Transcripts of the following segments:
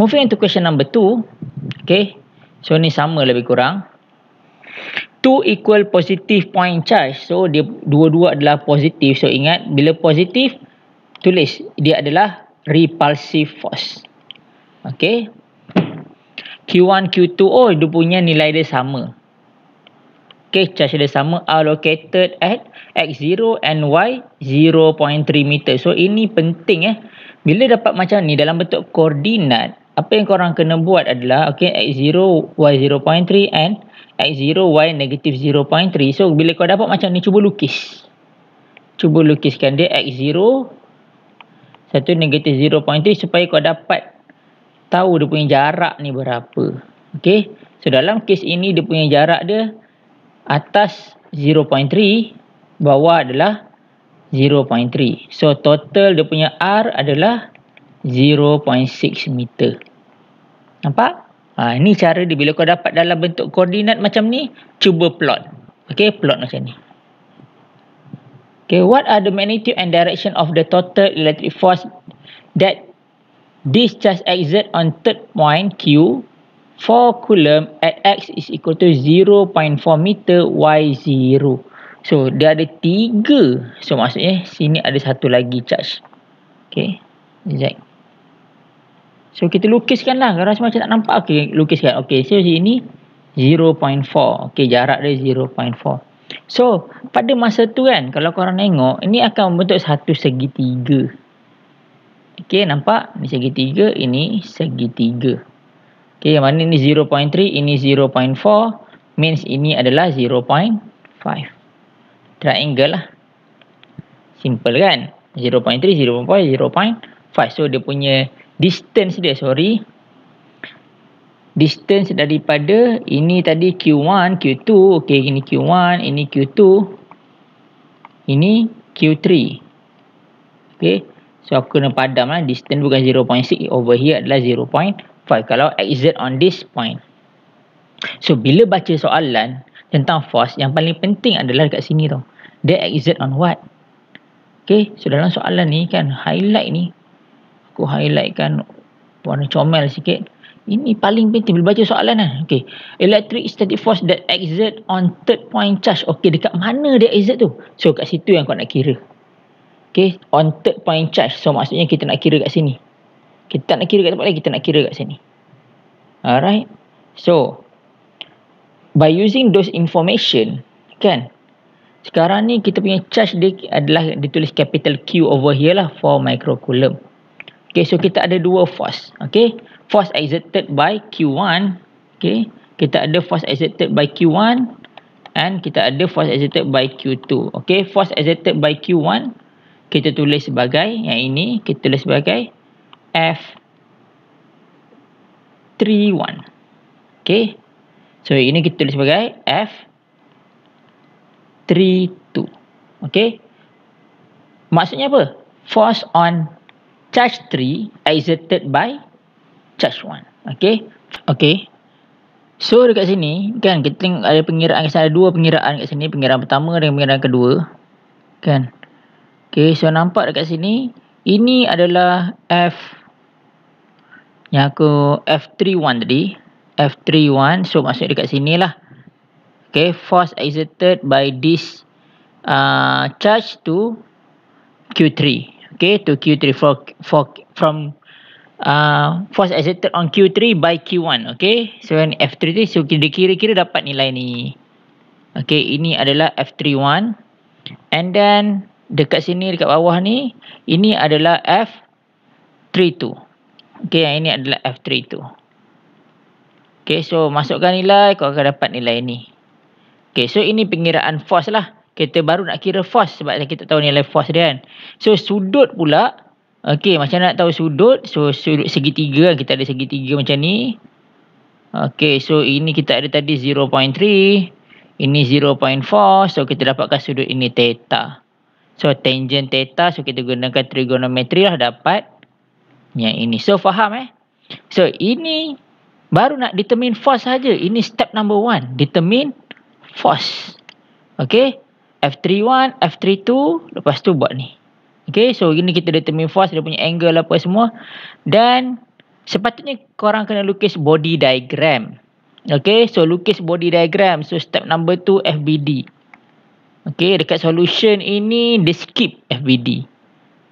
Moving on to question number 2. Okay. So ni sama lebih kurang. 2 equal positive point charge. So dia dua-dua adalah positif. So ingat bila positif tulis dia adalah repulsive force. Okay. Q1, Q2, oh dia punya nilai dia sama. Okay, charge dia sama allocated at X0 and Y 0.3 meter. So, ini penting eh. Bila dapat macam ni dalam bentuk koordinat, apa yang korang kena buat adalah okay, x0 y0.3 and x0 y negative 0.3 so bila kau dapat macam ni cuba lukis cuba lukiskan dia x0 satu negatif 0.3 supaya kau dapat tahu dia punya jarak ni berapa. Okay. So dalam kes ini dia punya jarak dia atas 0.3 bawah adalah 0.3. So total dia punya R adalah 0.3. 0.6 meter. Nampak? Ha, ini cara dia. Bila kau dapat dalam bentuk koordinat macam ni, cuba plot. Okay, plot macam ni. Okay, what are the magnitude and direction of the total electric force that this charge exert on third point Q 4 coulomb at x is equal to 0.4 meter y 0. So, dia ada tiga. So, maksudnya sini ada satu lagi charge. Okay, Z. So kita lukiskan lah. Kalau macam tak nampak. Okay, lukiskan. Okay. So sini 0.4. Okay. Jarak dia 0.4. So pada masa tu kan. Kalau korang tengok. Ini akan membentuk satu segitiga. Okay. Nampak? Ini segitiga. Ini segitiga. Okay. Yang mana ini 0.3. Ini 0.4. Means ini adalah 0.5. Triangle lah. Simple kan? 0.3, 0.4, 0.5. So dia punya distance dia sorry distance daripada ini tadi q1 q2 okey ini q1 ini q2 ini q3 okey so aku kena lah distance bukan 0.6 over here adalah 0.5 kalau exit on this point so bila baca soalan tentang force yang paling penting adalah dekat sini tau dia exit on what okey so dalam soalan ni kan highlight ni aku highlightkan warna comel sikit. Ini paling penting bila baca soalan kan. Lah. Okay. Electric static force that exert on third point charge. Okay, dekat mana dia exert tu? So, kat situ yang kau nak kira. Okay, on third point charge. So, maksudnya kita nak kira kat sini. Kita nak kira kat tempat lain, kita nak kira kat sini. Alright. So, by using those information, kan? Sekarang ni kita punya charge dia adalah ditulis capital Q over here lah for microcoulomb. Okay, so kita ada dua force. Okay, force exerted by Q1. Okay, kita ada force exerted by Q1 and kita ada force exerted by Q2. Okay, force exerted by Q1 kita tulis sebagai yang ini kita tulis sebagai F31. Okay, so ini kita tulis sebagai F32. Okay, maksudnya apa? Force on charge 3 exited by charge 1. Okay. Okay. So dekat sini kan kita tengok ada pengiraan Ada dua pengiraan kat sini. Pengiraan pertama dan pengiraan kedua. Kan. Okay. So nampak dekat sini. Ini adalah F. Yang aku F31 tadi. F31. So masuk dekat sini lah. Okay. Force exited by this uh, charge to Q3 okay to Q3 for for from uh, force exerted on Q3 by Q1 okay so when F3 ni so kita kira-kira dapat nilai ni okay ini adalah F31 and then dekat sini dekat bawah ni ini adalah F32 okay yang ini adalah F32 okay so masukkan nilai kau akan dapat nilai ni okay so ini pengiraan force lah kita baru nak kira force sebab kita tahu nilai force dia kan. So sudut pula, okay, macam nak tahu sudut, so sudut segitiga kan kita ada segitiga macam ni. okay, so ini kita ada tadi 0.3, ini 0.4, so kita dapatkan sudut ini theta. So tangent theta, so kita gunakan trigonometri lah dapat yang ini. So faham eh? So ini baru nak determine force saja. Ini step number one, determine force. okay? F31, F32, lepas tu buat ni. Okay, so ini kita determine force, dia punya angle lah apa semua. Dan sepatutnya korang kena lukis body diagram. Okay, so lukis body diagram. So step number tu FBD. Okay, dekat solution ini dia skip FBD.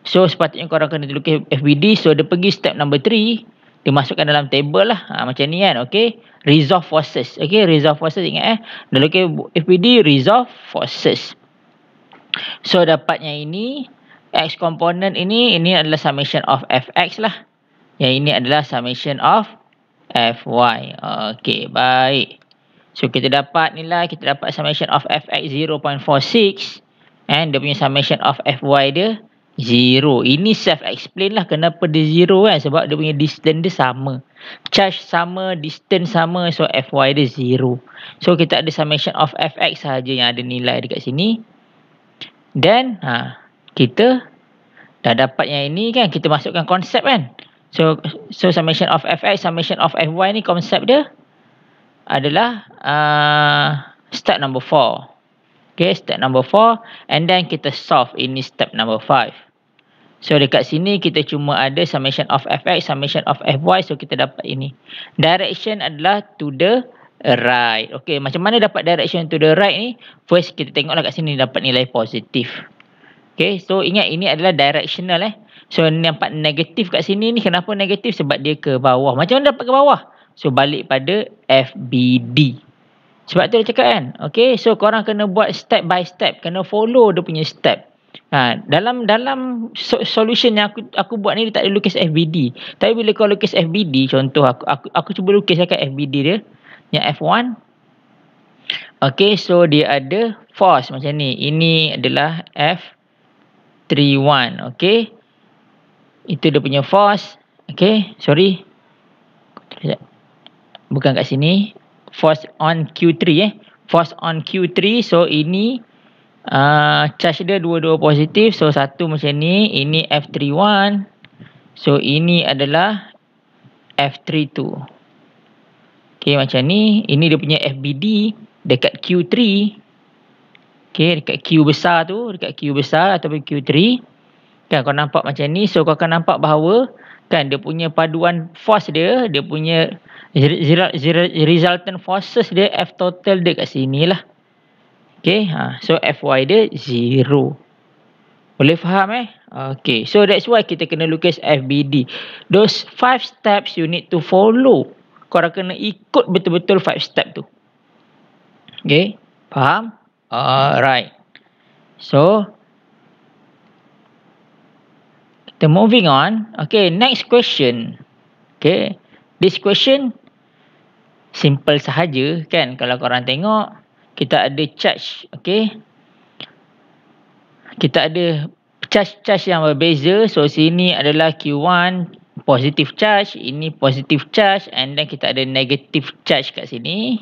So sepatutnya korang kena lukis FBD. So dia pergi step number 3. Dia masukkan dalam table lah. Ha, macam ni kan, okay. Resolve forces. Okay, resolve forces ingat eh. Dia lukis FBD, resolve forces. So dapatnya ini x component ini ini adalah summation of fx lah. Yang ini adalah summation of fy. Okay, baik. So kita dapat nilai kita dapat summation of fx 0.46 and dia punya summation of fy dia 0. Ini self explain lah kenapa dia 0 kan sebab dia punya distance dia sama. Charge sama, distance sama so fy dia 0. So kita ada summation of fx saja yang ada nilai dekat sini Then ha, kita dah dapat yang ini kan. Kita masukkan konsep kan. So so summation of fx, summation of fy ni konsep dia adalah uh, step number 4. Okay, step number 4. And then kita solve ini step number 5. So dekat sini kita cuma ada summation of fx, summation of fy. So kita dapat ini. Direction adalah to the right. Okay, macam mana dapat direction to the right ni? First, kita tengoklah kat sini dapat nilai positif. Okay, so ingat ini adalah directional eh. So, nampak negatif kat sini ni. Kenapa negatif? Sebab dia ke bawah. Macam mana dapat ke bawah? So, balik pada FBD. Sebab tu dia cakap kan? Okay, so korang kena buat step by step. Kena follow dia punya step. Ha, dalam dalam solution yang aku aku buat ni dia tak ada lukis FBD. Tapi bila kau lukis FBD, contoh aku aku aku cuba lukis dekat FBD dia. Yang F1. Okay, so dia ada force macam ni. Ini adalah F31. Okay. Itu dia punya force. Okay, sorry. Bukan kat sini. Force on Q3 eh. Force on Q3. So, ini uh, charge dia dua-dua positif. So, satu macam ni. Ini F31. So, ini adalah F32. Okay macam ni. Ini dia punya FBD dekat Q3. Okay dekat Q besar tu. Dekat Q besar ataupun Q3. Kan kau nampak macam ni. So kau akan nampak bahawa kan dia punya paduan force dia. Dia punya resultant forces dia F total dia kat sini lah. Okay. Ha. So FY dia zero. Boleh faham eh? Okay. So that's why kita kena lukis FBD. Those five steps you need to follow korang kena ikut betul-betul five step tu. Okay? Faham? Alright. So, kita moving on. Okay, next question. Okay, this question simple sahaja kan kalau korang tengok kita ada charge okay kita ada charge-charge yang berbeza so sini adalah Q1 positive charge, ini positive charge and then kita ada negative charge kat sini.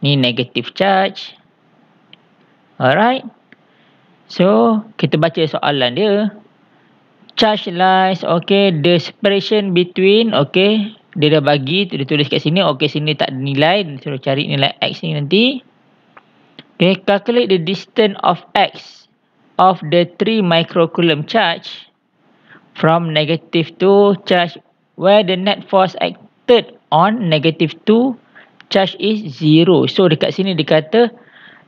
Ni negative charge. Alright. So, kita baca soalan dia. Charge lies, okay, the separation between, okay, dia dah bagi, dia tulis kat sini, okay, sini tak ada nilai, dia suruh cari nilai X ni nanti. Okay, calculate the distance of X of the 3 microcoulomb charge from negative 2 charge where the net force acted on negative 2 charge is 0. So dekat sini dia kata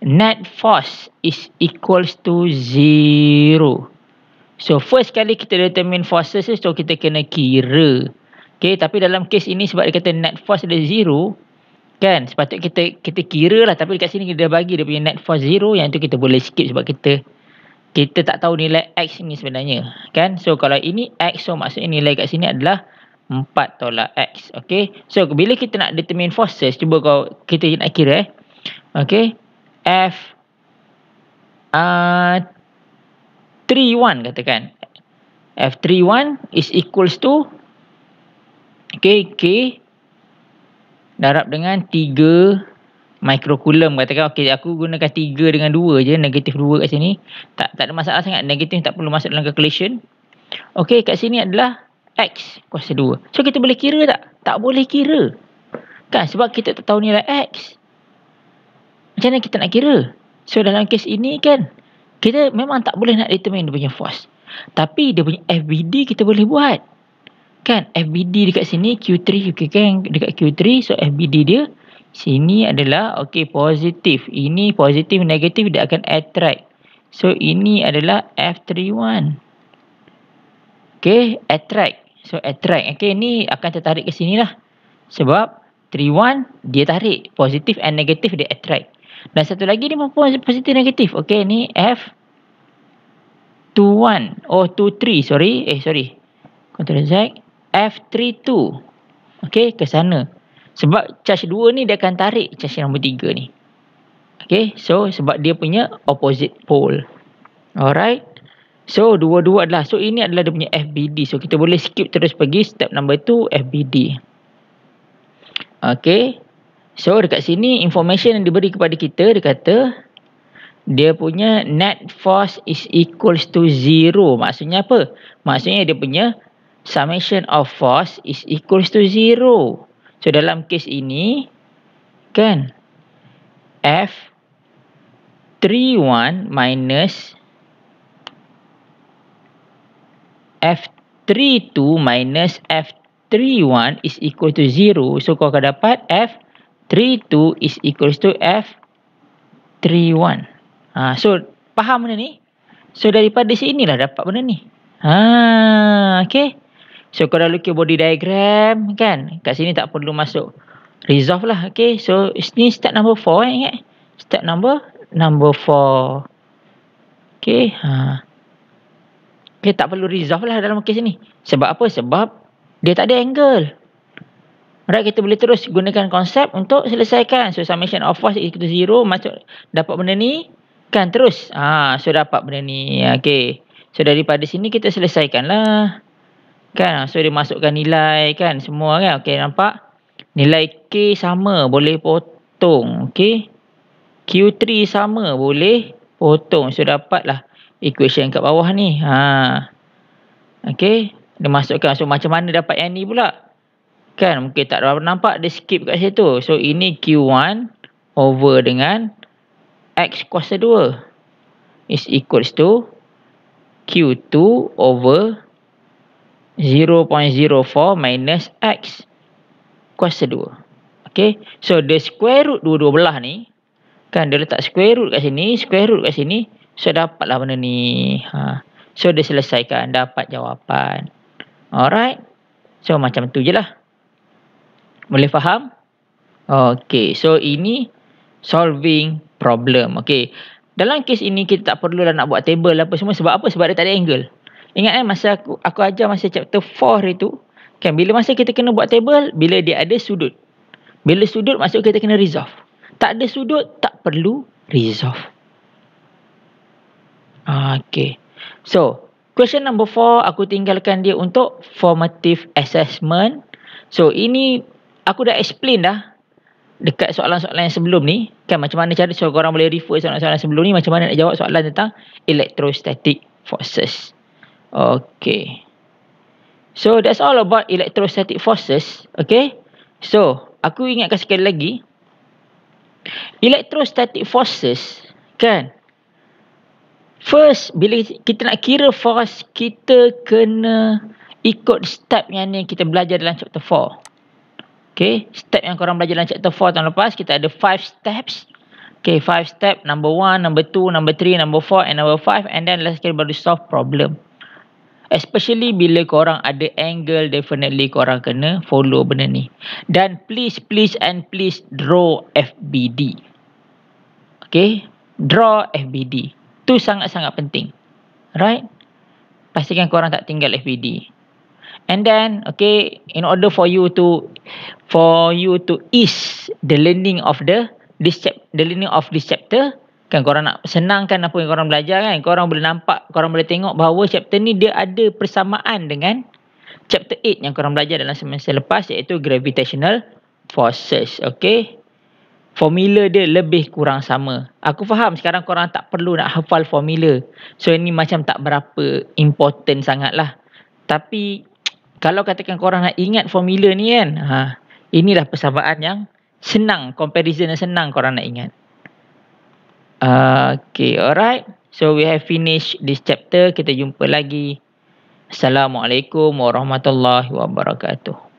net force is equals to 0. So first kali kita determine forces so kita kena kira. Okay tapi dalam case ini sebab dia kata net force ada zero, kan sepatutnya kita kita kira lah tapi dekat sini dia bagi dia punya net force zero yang tu kita boleh skip sebab kita kita tak tahu nilai X ni sebenarnya. Kan? So, kalau ini X, so maksudnya nilai kat sini adalah 4 tolak X. Okay? So, bila kita nak determine forces, cuba kau kita nak kira eh. Okay? F uh, 3-1 katakan. F3-1 is equals to okay, K darab dengan 3 microculum katakan okey aku gunakan 3 dengan 2 je negatif 2 kat sini tak tak ada masalah sangat negatif tak perlu masuk dalam calculation okey kat sini adalah x kuasa 2 so kita boleh kira tak tak boleh kira kan sebab kita tak tahu nilai x macam mana kita nak kira so dalam kes ini kan kita memang tak boleh nak determine dia punya force tapi dia punya FBD kita boleh buat kan FBD dekat sini Q3 okay, kan dekat Q3 so FBD dia sini adalah okey positif ini positif negatif dia akan attract so ini adalah F31 okey attract so attract okey ni akan tertarik ke sini lah. sebab 31 dia tarik positif and negatif dia attract dan satu lagi ni pun positif negatif okey ni F 21 oh 23 sorry eh sorry control Z F32 okey ke sana sebab charge dua ni dia akan tarik charge nombor tiga ni. Okay. So sebab dia punya opposite pole. Alright. So dua-dua adalah. So ini adalah dia punya FBD. So kita boleh skip terus pergi step nombor 2 FBD. Okay. So dekat sini information yang diberi kepada kita dia kata dia punya net force is equals to zero. Maksudnya apa? Maksudnya dia punya summation of force is equals to zero. Okay. So dalam kes ini kan F 31 minus F 32 minus F 31 is equal to 0. So kau akan dapat F 32 is equal to F 31. Ha, so faham benda ni? So daripada sini lah dapat benda ni. Ha, okay. So kalau lukis body diagram kan kat sini tak perlu masuk resolve lah. Okay so ni step number 4 eh ingat. Step number number 4. Okay. Ha. Okay tak perlu resolve lah dalam kes ni. Sebab apa? Sebab dia tak ada angle. Alright kita boleh terus gunakan konsep untuk selesaikan. So summation of force equal to zero masuk dapat benda ni kan terus. Ah, ha, so dapat benda ni. Okay. So daripada sini kita selesaikan lah. Kan so dia masukkan nilai kan semua kan. Okey nampak? Nilai K sama boleh potong. Okey. Q3 sama boleh potong. So dapatlah equation kat bawah ni. Ha. Okey. Dia masukkan. So macam mana dapat yang ni pula? Kan mungkin tak dapat nampak dia skip kat situ. So ini Q1 over dengan X kuasa 2 is equals to Q2 over 0.04 minus x kuasa 2. Okay. So, the square root dua-dua belah ni. Kan dia letak square root kat sini. Square root kat sini. So, dapatlah benda ni. Ha. So, dia selesaikan. Dapat jawapan. Alright. So, macam tu je lah. Boleh faham? Okay. So, ini solving problem. Okay. Dalam kes ini kita tak perlu dah nak buat table apa semua. Sebab apa? Sebab dia tak ada angle. Ingat eh masa aku aku ajar masa chapter 4 itu, kan bila masa kita kena buat table, bila dia ada sudut. Bila sudut maksud kita kena resolve. Tak ada sudut tak perlu resolve. Okay. So, question number 4 aku tinggalkan dia untuk formative assessment. So, ini aku dah explain dah dekat soalan-soalan yang sebelum ni kan macam mana cara so orang boleh refer soalan-soalan sebelum ni macam mana nak jawab soalan tentang electrostatic forces. Okay. So, that's all about electrostatic forces. Okay. So, aku ingatkan sekali lagi. Electrostatic forces, kan? First, bila kita nak kira force, kita kena ikut step yang ni kita belajar dalam chapter 4. Okay. Step yang korang belajar dalam chapter 4 tahun lepas, kita ada 5 steps. Okay, five step. Number one, number two, number three, number four, and number five, And then, last kali baru solve problem. Especially bila korang ada angle, definitely korang kena follow benda ni. Dan please, please and please draw FBD. Okay? Draw FBD. Tu sangat-sangat penting. Right? Pastikan korang tak tinggal FBD. And then, okay, in order for you to for you to ease the learning of the this chapter, the learning of this chapter, Kan korang nak senangkan apa yang korang belajar kan. Korang boleh nampak, korang boleh tengok bahawa chapter ni dia ada persamaan dengan chapter 8 yang korang belajar dalam semester lepas iaitu gravitational forces. Okay. Formula dia lebih kurang sama. Aku faham sekarang korang tak perlu nak hafal formula. So ini macam tak berapa important sangatlah. Tapi kalau katakan korang nak ingat formula ni kan. Ha, inilah persamaan yang senang. Comparison yang senang korang nak ingat okay, alright. So we have finished this chapter. Kita jumpa lagi. Assalamualaikum warahmatullahi wabarakatuh.